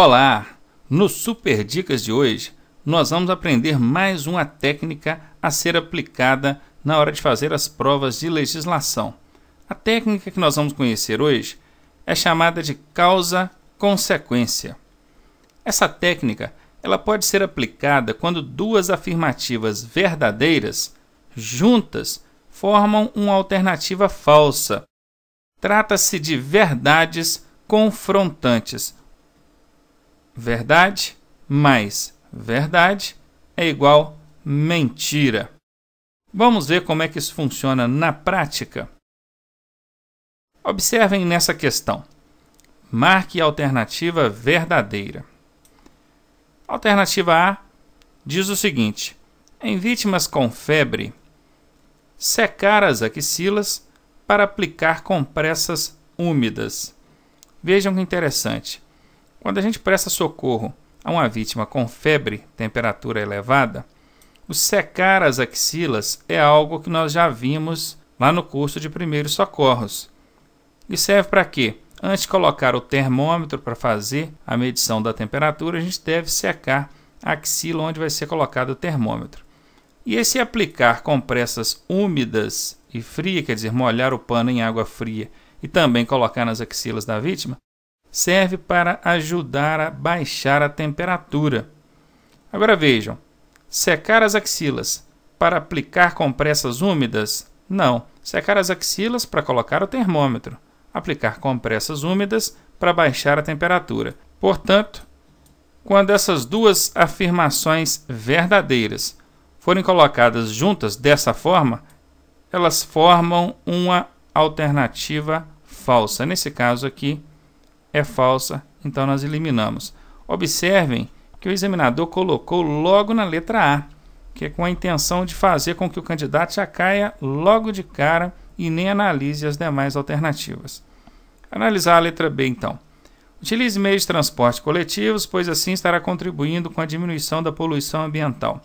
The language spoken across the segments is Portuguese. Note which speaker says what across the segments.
Speaker 1: Olá! No Super Dicas de hoje, nós vamos aprender mais uma técnica a ser aplicada na hora de fazer as provas de legislação. A técnica que nós vamos conhecer hoje é chamada de causa-consequência. Essa técnica ela pode ser aplicada quando duas afirmativas verdadeiras juntas formam uma alternativa falsa. Trata-se de verdades confrontantes, Verdade mais verdade é igual mentira. Vamos ver como é que isso funciona na prática. Observem nessa questão. Marque a alternativa verdadeira. Alternativa A diz o seguinte: em vítimas com febre, secar as axilas para aplicar compressas úmidas. Vejam que interessante. Quando a gente presta socorro a uma vítima com febre, temperatura elevada, o secar as axilas é algo que nós já vimos lá no curso de primeiros socorros. E serve para quê? Antes de colocar o termômetro para fazer a medição da temperatura, a gente deve secar a axila onde vai ser colocado o termômetro. E esse aplicar compressas úmidas e frias, quer dizer, molhar o pano em água fria e também colocar nas axilas da vítima, serve para ajudar a baixar a temperatura. Agora vejam: secar as axilas para aplicar compressas úmidas? Não. Secar as axilas para colocar o termômetro. Aplicar compressas úmidas para baixar a temperatura. Portanto, quando essas duas afirmações verdadeiras forem colocadas juntas dessa forma, elas formam uma alternativa falsa. Nesse caso aqui, é falsa, então nós eliminamos. Observem que o examinador colocou logo na letra A, que é com a intenção de fazer com que o candidato já caia logo de cara e nem analise as demais alternativas. Analisar a letra B, então. Utilize meios de transporte coletivos, pois assim estará contribuindo com a diminuição da poluição ambiental.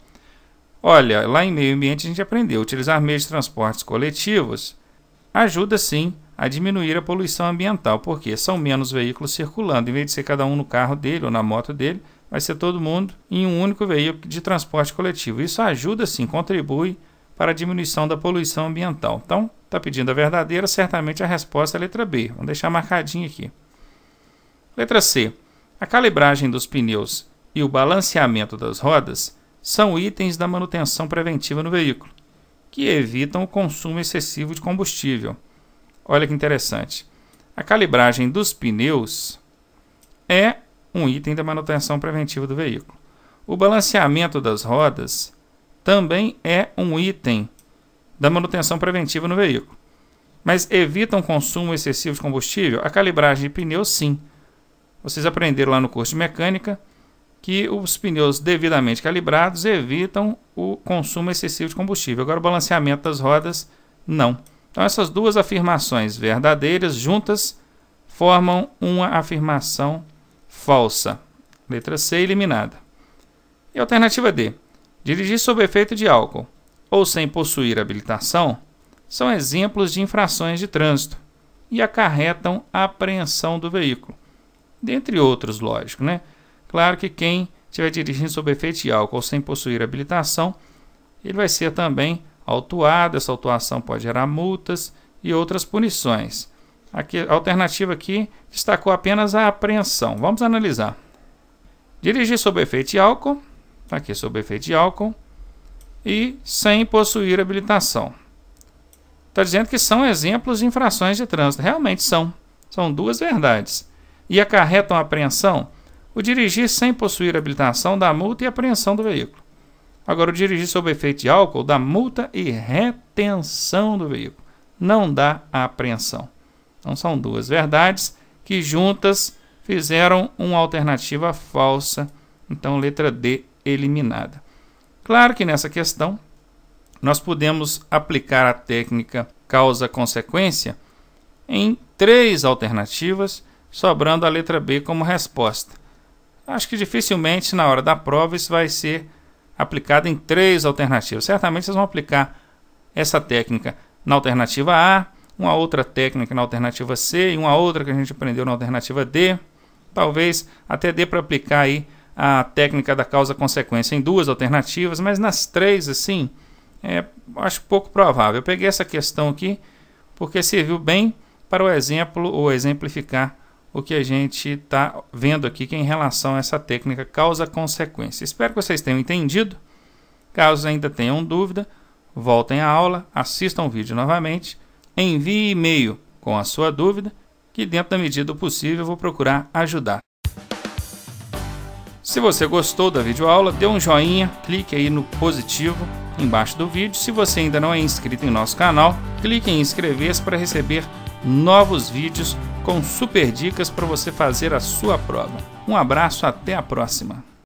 Speaker 1: Olha, lá em meio ambiente a gente aprendeu, utilizar meios de transportes coletivos ajuda sim a diminuir a poluição ambiental, porque são menos veículos circulando. Em vez de ser cada um no carro dele ou na moto dele, vai ser todo mundo em um único veículo de transporte coletivo. Isso ajuda, sim, contribui para a diminuição da poluição ambiental. Então, está pedindo a verdadeira, certamente a resposta é a letra B. Vamos deixar marcadinho aqui. Letra C. A calibragem dos pneus e o balanceamento das rodas são itens da manutenção preventiva no veículo, que evitam o consumo excessivo de combustível. Olha que interessante. A calibragem dos pneus é um item da manutenção preventiva do veículo. O balanceamento das rodas também é um item da manutenção preventiva no veículo. Mas evita um consumo excessivo de combustível? A calibragem de pneus, sim. Vocês aprenderam lá no curso de mecânica que os pneus devidamente calibrados evitam o consumo excessivo de combustível. Agora, o balanceamento das rodas, não. Então, essas duas afirmações verdadeiras juntas formam uma afirmação falsa. Letra C, eliminada. E alternativa D. Dirigir sob efeito de álcool ou sem possuir habilitação são exemplos de infrações de trânsito e acarretam a apreensão do veículo. Dentre outros, lógico, né? Claro que quem estiver dirigindo sob efeito de álcool ou sem possuir habilitação, ele vai ser também autuado, essa autuação pode gerar multas e outras punições. Aqui, a alternativa aqui destacou apenas a apreensão. Vamos analisar. Dirigir sob efeito de álcool, está aqui sob efeito de álcool, e sem possuir habilitação. Está dizendo que são exemplos de infrações de trânsito. Realmente são. São duas verdades. E acarretam a apreensão? O dirigir sem possuir habilitação dá multa e apreensão do veículo. Agora, o dirigir sob efeito de álcool dá multa e retenção do veículo, não dá apreensão. Então, são duas verdades que juntas fizeram uma alternativa falsa. Então, letra D eliminada. Claro que nessa questão nós podemos aplicar a técnica causa-consequência em três alternativas, sobrando a letra B como resposta. Acho que dificilmente na hora da prova isso vai ser aplicada em três alternativas. Certamente vocês vão aplicar essa técnica na alternativa A, uma outra técnica na alternativa C e uma outra que a gente aprendeu na alternativa D. Talvez até dê para aplicar aí a técnica da causa-consequência em duas alternativas, mas nas três, assim, é, acho pouco provável. Eu peguei essa questão aqui porque serviu bem para o exemplo ou exemplificar o que a gente está vendo aqui que é em relação a essa técnica causa-consequência. Espero que vocês tenham entendido. Caso ainda tenham dúvida, voltem à aula, assistam o vídeo novamente, envie e-mail com a sua dúvida, que dentro da medida do possível eu vou procurar ajudar. Se você gostou da videoaula, dê um joinha, clique aí no positivo embaixo do vídeo. Se você ainda não é inscrito em nosso canal, clique em inscrever-se para receber novos vídeos com super dicas para você fazer a sua prova. Um abraço, até a próxima!